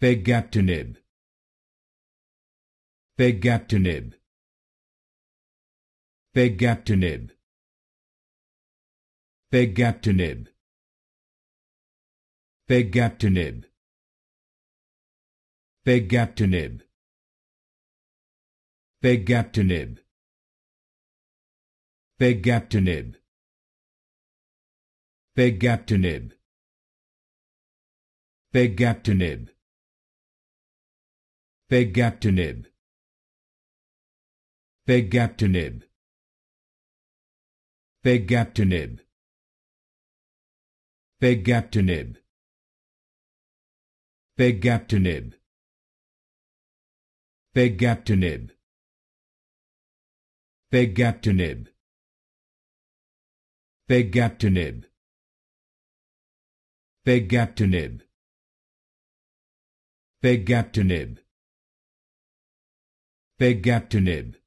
Pegaptinib. Pegaptinib. Pegaptinib. Pegaptinib. Pegaptinib. Pegaptinib. Pegaptinib. Pegaptinib. Pegaptinib. Pegaptinib. Pegaptinib. Pegaptinib. Pegaptinib. Pegaptinib. Pegaptinib. Pegaptinib. Pegaptinib. Pegaptinib. Pegaptinib. Pegaptinib to nib.